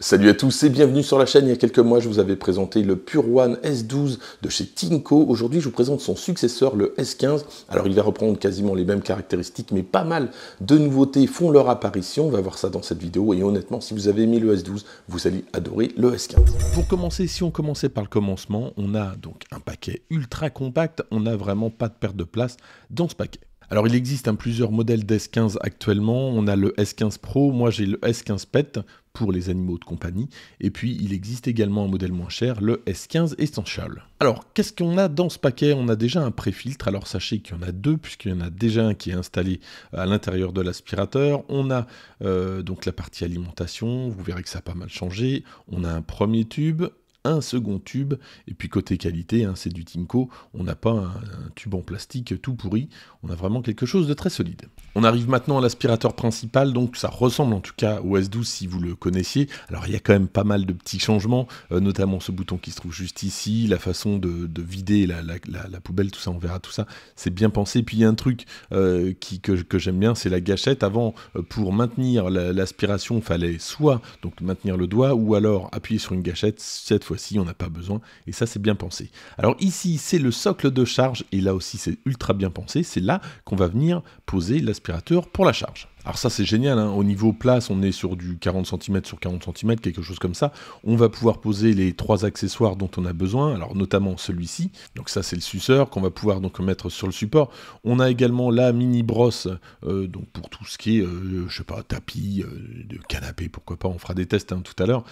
Salut à tous et bienvenue sur la chaîne. Il y a quelques mois, je vous avais présenté le Pure One S12 de chez Tinko. Aujourd'hui, je vous présente son successeur, le S15. Alors, il va reprendre quasiment les mêmes caractéristiques, mais pas mal de nouveautés font leur apparition. On va voir ça dans cette vidéo. Et honnêtement, si vous avez aimé le S12, vous allez adorer le S15. Pour commencer, si on commençait par le commencement, on a donc un paquet ultra compact. On n'a vraiment pas de perte de place dans ce paquet. Alors il existe hein, plusieurs modèles d'S15 actuellement, on a le S15 Pro, moi j'ai le S15 Pet pour les animaux de compagnie, et puis il existe également un modèle moins cher, le S15 Essential. Alors qu'est-ce qu'on a dans ce paquet On a déjà un pré-filtre, alors sachez qu'il y en a deux, puisqu'il y en a déjà un qui est installé à l'intérieur de l'aspirateur, on a euh, donc la partie alimentation, vous verrez que ça a pas mal changé, on a un premier tube, un second tube. Et puis côté qualité, hein, c'est du Tinko, on n'a pas un, tube en plastique tout pourri, on a vraiment quelque chose de très solide. On arrive maintenant à l'aspirateur principal, donc ça ressemble en tout cas au S12 si vous le connaissiez. Alors il y a quand même pas mal de petits changements, euh, notamment ce bouton qui se trouve juste ici, la façon de, vider la, poubelle, tout ça, on verra tout ça, c'est bien pensé. Puis il y a un truc euh, qui, que, que j'aime bien, c'est la gâchette. Avant, euh, pour maintenir l'aspiration, fallait soit donc maintenir le doigt ou alors appuyer sur une gâchette. Cette fois si on n'a pas besoin, et ça c'est bien pensé. Alors ici, c'est le socle de charge, et là aussi c'est ultra bien pensé, c'est là qu'on va venir poser l'aspirateur pour la charge. Alors ça c'est génial, hein. au niveau place on est sur du 40 cm sur 40 cm, quelque chose comme ça. On va pouvoir poser les trois accessoires dont on a besoin, alors notamment celui-ci, donc ça c'est le suceur qu'on va pouvoir donc mettre sur le support. On a également la mini brosse, euh, donc pour tout ce qui est, euh, je sais pas, tapis, euh, de canapé, pourquoi pas, on fera des tests hein, tout à l'heure.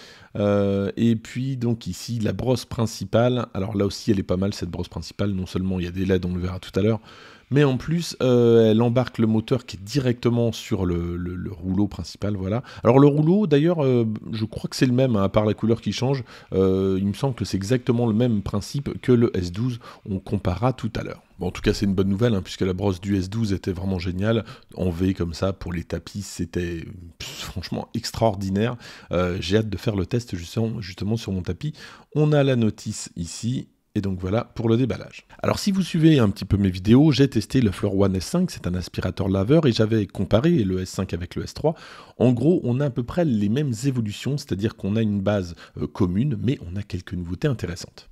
et puis donc ici la brosse principale, alors là aussi elle est pas mal cette brosse principale, non seulement il y a des LED, on le verra tout à l'heure, mais en plus euh, elle embarque le moteur qui est directement sur le, rouleau principal voilà alors le rouleau d'ailleurs euh, je crois que c'est le même hein, à part la couleur qui change euh, il me semble que c'est exactement le même principe que le S12 on comparera tout à l'heure en tout cas, c'est une bonne nouvelle, hein, puisque la brosse du S12 était vraiment géniale. En V comme ça, pour les tapis, c'était franchement extraordinaire. J'ai hâte de faire le test justement, sur mon tapis. On a la notice ici, et donc voilà pour le déballage. Alors si vous suivez un petit peu mes vidéos, j'ai testé le Floor One S5, c'est un aspirateur laveur, et j'avais comparé le S5 avec le S3. En gros, on a à peu près les mêmes évolutions, c'est-à-dire qu'on a une base euh, commune, mais on a quelques nouveautés intéressantes.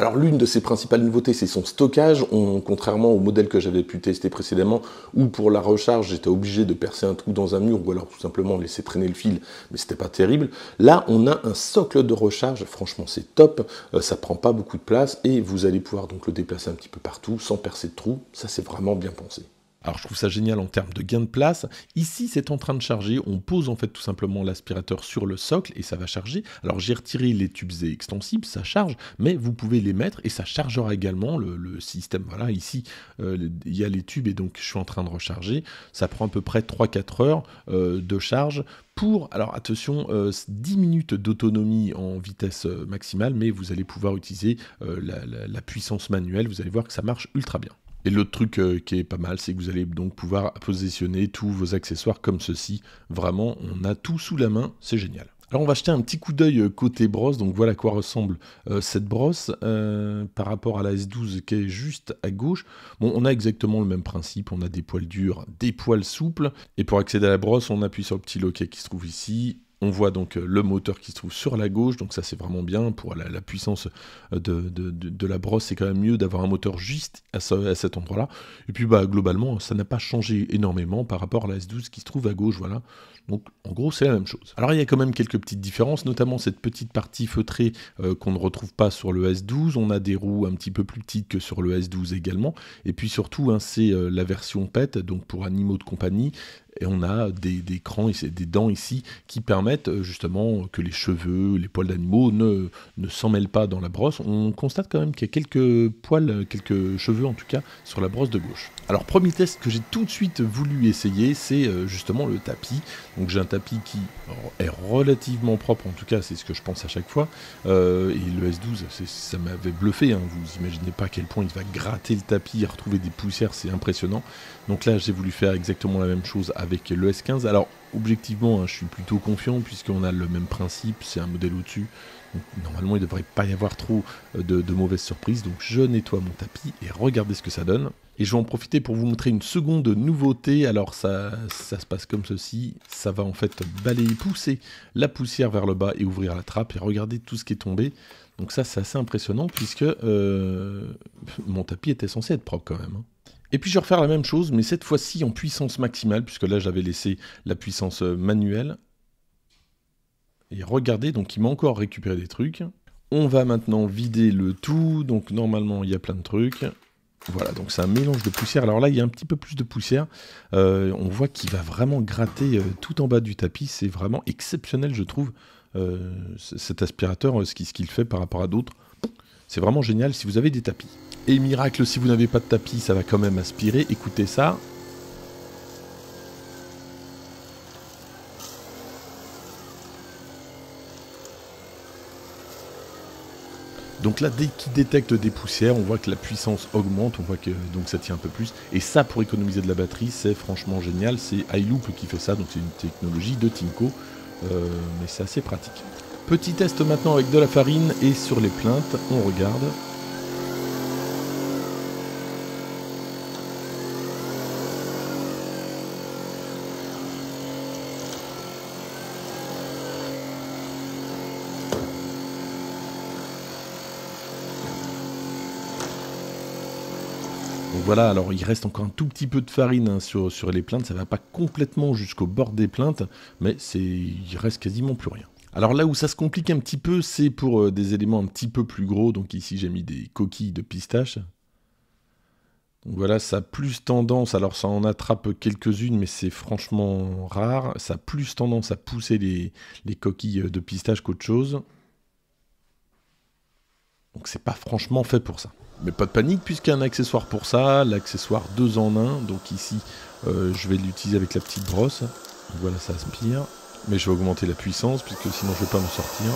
Alors l'une de ses principales nouveautés, c'est son stockage. contrairement au modèle que j'avais pu tester précédemment, où pour la recharge, j'étais obligé de percer un trou dans un mur ou alors tout simplement laisser traîner le fil, mais c'était pas terrible. Là, on a un socle de recharge. Franchement, c'est top. Ça euh, ça prend pas beaucoup de place et vous allez pouvoir donc le déplacer un petit peu partout sans percer de trou. Ça, c'est vraiment bien pensé. Alors je trouve ça génial en termes de gain de place. Ici, c'est en train de charger. On pose en fait tout simplement l'aspirateur sur le socle et ça va charger. Alors j'ai retiré les tubes extensibles, ça charge, mais vous pouvez les mettre et ça chargera également le, système. Voilà, ici, euh, il y a les tubes et donc je suis en train de recharger. Ça prend à peu près 3-4 heures euh, de charge pour, alors attention, 10 euh, minutes d'autonomie en vitesse maximale, mais vous allez pouvoir utiliser la puissance manuelle. Vous allez voir que ça marche ultra bien. Et l'autre truc euh, qui est pas mal, c'est que vous allez donc pouvoir positionner tous vos accessoires comme ceci. Vraiment, on a tout sous la main, c'est génial. Alors on va jeter un petit coup d'œil euh, côté brosse, donc voilà à quoi ressemble euh, cette brosse par rapport à la S12 qui est juste à gauche. Bon, on a exactement le même principe, on a des poils durs, des poils souples, et pour accéder à la brosse, on appuie sur le petit loquet qui se trouve ici, on voit donc euh, le moteur qui se trouve sur la gauche, donc ça c'est vraiment bien pour la, puissance euh, de, la brosse, c'est quand même mieux d'avoir un moteur juste à, cet endroit-là. Et puis bah, globalement, ça n'a pas changé énormément par rapport à la S12 qui se trouve à gauche, voilà. Donc en gros c'est la même chose. Alors il y a quand même quelques petites différences, notamment cette petite partie feutrée euh, qu'on ne retrouve pas sur le S12, on a des roues un petit peu plus petites que sur le S12 également, et puis surtout hein, c'est la version PET, donc pour animaux de compagnie, et on a des, des crans, des dents ici qui permettent euh, justement que les cheveux, les poils d'animaux ne, ne s'emmêlent pas dans la brosse. On constate quand même qu'il y a quelques poils, quelques cheveux en tout cas, sur la brosse de gauche. Alors premier test que j'ai tout de suite voulu essayer, c'est euh, justement le tapis. Donc j'ai un tapis qui est relativement propre, en tout cas c'est ce que je pense à chaque fois. Euh, et le S12, ça m'avait bluffé, hein. vous imaginez pas à quel point il va gratter le tapis, retrouver des poussières, c'est impressionnant. Donc là j'ai voulu faire exactement la même chose avec le S15. Alors, objectivement, hein, je suis plutôt confiant puisqu'on a le même principe, c'est un modèle au-dessus. Donc, normalement, il devrait pas y avoir trop euh, de, mauvaises surprises. Donc, je nettoie mon tapis et regardez ce que ça donne. Et je vais en profiter pour vous montrer une seconde nouveauté. Alors, ça, ça se passe comme ceci. Ça va en fait balayer, pousser la poussière vers le bas et ouvrir la trappe. Et regardez tout ce qui est tombé. Donc ça, c'est assez impressionnant puisque euh, mon tapis était censé être propre quand même. Hein. Et puis je vais refaire la même chose, mais cette fois-ci en puissance maximale, puisque là j'avais laissé la puissance euh, manuelle. Et regardez, donc il m'a encore récupéré des trucs. On va maintenant vider le tout, donc normalement il y a plein de trucs. Voilà, donc c'est un mélange de poussière. Alors là, il y a un petit peu plus de poussière. Euh, on voit qu'il va vraiment gratter euh, tout en bas du tapis. C'est vraiment exceptionnel, je trouve, cet aspirateur, ce qu'il fait par rapport à d'autres. C'est vraiment génial si vous avez des tapis. Et miracle, si vous n'avez pas de tapis, ça va quand même aspirer. Écoutez ça. Donc là, dès qu'il détecte des poussières, on voit que la puissance augmente, on voit que donc ça tient un peu plus. Et ça, pour économiser de la batterie, c'est franchement génial. C'est iLoop qui fait ça, donc c'est une technologie de Tinko, euh, mais c'est assez pratique. Petit test maintenant avec de la farine et sur les plaintes, on regarde. Donc voilà, alors il reste encore un tout petit peu de farine hein, sur, les plaintes, ça va pas complètement jusqu'au bord des plaintes, mais il reste quasiment plus rien. Alors là où ça se complique un petit peu, c'est pour euh, des éléments un petit peu plus gros. Donc ici, j'ai mis des coquilles de pistache. Donc voilà, ça a plus tendance, alors ça en attrape quelques-unes, mais c'est franchement rare. Ça a plus tendance à pousser les, coquilles euh, de pistache qu'autre chose. Donc c'est pas franchement fait pour ça. Mais pas de panique, puisqu'il y a un accessoire pour ça, l'accessoire 2 en 1. Donc ici, euh, je vais l'utiliser avec la petite brosse. Voilà, ça aspire mais je vais augmenter la puissance puisque sinon je vais pas m'en sortir.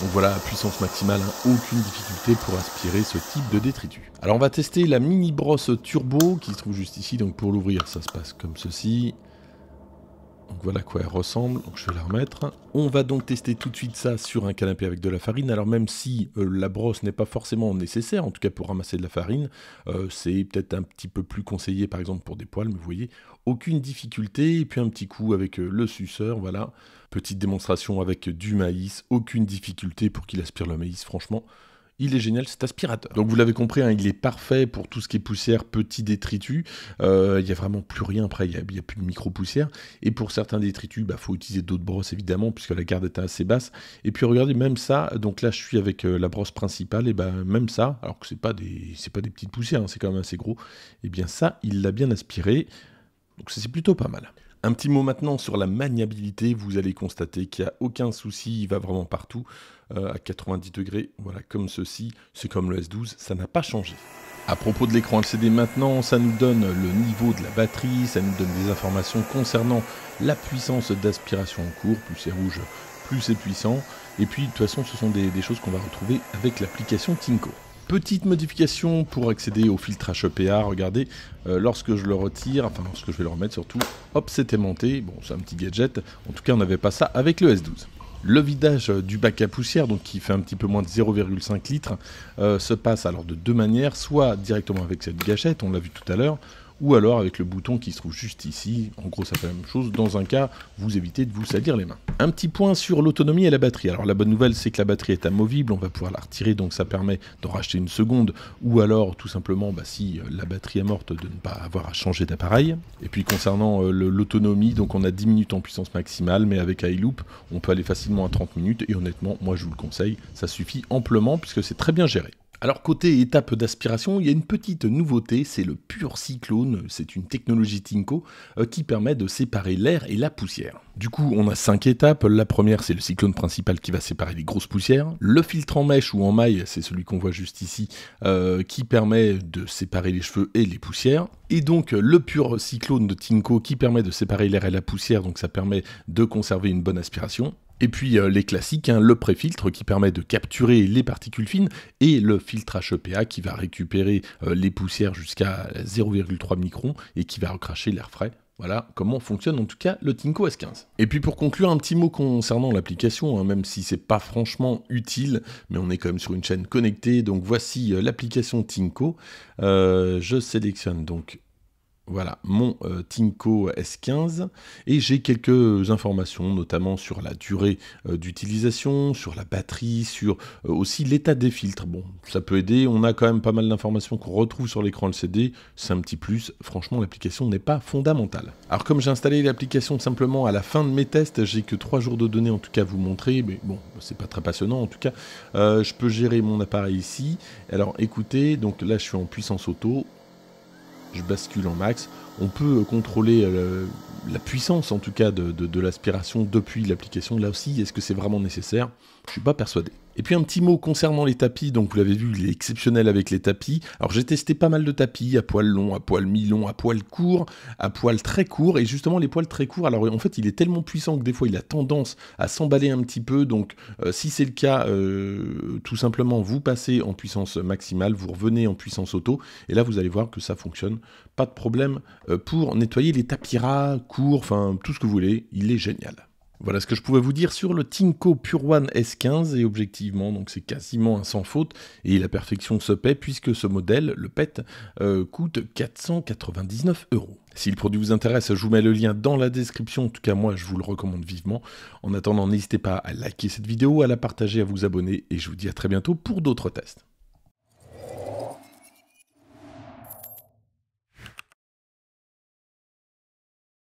Donc voilà, puissance maximale, hein. aucune difficulté pour aspirer ce type de détritus. Alors on va tester la mini brosse turbo qui se trouve juste ici, donc pour l'ouvrir ça se passe comme ceci. Donc voilà à quoi elle ressemble, je vais la remettre. On va donc tester tout de suite ça sur un canapé avec de la farine. Alors même si euh, la brosse n'est pas forcément nécessaire, en tout cas pour ramasser de la farine, euh, c'est peut-être un petit peu plus conseillé par exemple pour des poils, mais vous voyez, aucune difficulté. Et puis un petit coup avec euh, le suceur, voilà. Petite démonstration avec du maïs, aucune difficulté pour qu'il aspire le maïs, franchement il est génial cet aspirateur. Donc vous l'avez compris, hein, il est parfait pour tout ce qui est poussière, petit détritus. Euh, il n'y a vraiment plus rien après, il n'y a, plus de micro-poussière. Et pour certains détritus, il bah, faut utiliser d'autres brosses évidemment, puisque la garde est assez basse. Et puis regardez, même ça, donc là je suis avec euh, la brosse principale, et bah, même ça, alors que ce n'est pas, des, petites poussières, hein, c'est quand même assez gros, et eh bien ça, il l'a bien aspiré. Donc c'est plutôt pas mal. Un petit mot maintenant sur la maniabilité. Vous allez constater qu'il n'y a aucun souci, il va vraiment partout euh, à 90 degrés. Voilà, comme ceci, c'est comme le S12, ça n'a pas changé. À propos de l'écran LCD maintenant, ça nous donne le niveau de la batterie, ça nous donne des informations concernant la puissance d'aspiration en cours, plus c'est rouge, plus c'est puissant. Et puis de toute façon, ce sont des, des choses qu'on va retrouver avec l'application Tinko. Petite modification pour accéder au filtre HEPA, regardez, euh, lorsque je le retire, enfin lorsque je vais le remettre surtout, hop c'est aimanté, bon c'est un petit gadget, en tout cas on n'avait pas ça avec le S12. Le vidage euh, du bac à poussière, donc qui fait un petit peu moins de 0,5 litres, euh, se passe alors de deux manières, soit directement avec cette gâchette, on l'a vu tout à l'heure, ou alors avec le bouton qui se trouve juste ici. En gros, ça fait la même chose. Dans un cas, vous évitez de vous salir les mains. Un petit point sur l'autonomie et la batterie. Alors la bonne nouvelle, c'est que la batterie est amovible, on va pouvoir la retirer, donc ça permet d'en racheter une seconde, ou alors tout simplement, bah, si euh, la batterie est morte, de ne pas avoir à changer d'appareil. Et puis concernant euh, l'autonomie, donc on a 10 minutes en puissance maximale, mais avec iLoop, on peut aller facilement à 30 minutes, et honnêtement, moi je vous le conseille, ça suffit amplement puisque c'est très bien géré. Alors côté étape d'aspiration, il y a une petite nouveauté, c'est le pur Cyclone, c'est une technologie Tinko euh, qui permet de séparer l'air et la poussière. Du coup, on a cinq étapes. La première, c'est le cyclone principal qui va séparer les grosses poussières. Le filtre en mèche ou en maille, c'est celui qu'on voit juste ici, euh, qui permet de séparer les cheveux et les poussières. Et donc le pur Cyclone de Tinko qui permet de séparer l'air et la poussière, donc ça permet de conserver une bonne aspiration. Et puis euh, les classiques, le hein, le préfiltre qui permet de capturer les particules fines et le filtre HEPA qui va récupérer euh, les poussières jusqu'à 0,3 microns et qui va recracher l'air frais voilà comment fonctionne en tout cas le Tinko S15. Et puis pour conclure, un petit mot concernant l'application, hein, même si c'est pas franchement utile, mais on est quand même sur une chaîne connectée, donc voici euh, l'application Tinko. je sélectionne donc voilà, mon euh, Tinko S15. Et j'ai quelques informations, notamment sur la durée euh, d'utilisation, sur la batterie, sur euh, aussi l'état des filtres. Bon, ça peut aider. On a quand même pas mal d'informations qu'on retrouve sur l'écran LCD. C'est un petit plus. Franchement, l'application n'est pas fondamentale. Alors, comme j'ai installé l'application simplement à la fin de mes tests, j'ai que 3 jours de données en tout cas à vous montrer. Mais bon, c'est pas très passionnant en tout cas. je peux gérer mon appareil ici. Alors, écoutez, donc là, je suis en puissance auto je bascule en max. On peut contrôler euh, la puissance en tout cas de, de l'aspiration depuis l'application. Là aussi, est-ce que c'est vraiment nécessaire Je ne suis pas persuadé. Et puis un petit mot concernant les tapis, donc vous l'avez vu, il est exceptionnel avec les tapis. Alors j'ai testé pas mal de tapis, à poils longs, à poils mi longs à poils courts, à poils très courts, et justement les poils très courts, alors en fait il est tellement puissant que des fois il a tendance à s'emballer un petit peu, donc euh, si c'est le cas, euh, tout simplement vous passez en puissance maximale, vous revenez en puissance auto, et là vous allez voir que ça fonctionne, pas de problème euh, pour nettoyer les tapis ras, courts, enfin tout ce que vous voulez, il est génial. Voilà ce que je pouvais vous dire sur le Tinko Pure One S15 et objectivement donc c'est quasiment un sans faute et la perfection se paie puisque ce modèle, le PET, euh, coûte 499 euros. Si le produit vous intéresse, je vous mets le lien dans la description, en tout cas moi je vous le recommande vivement. En attendant n'hésitez pas à liker cette vidéo, à la partager, à vous abonner et je vous dis à très bientôt pour d'autres tests.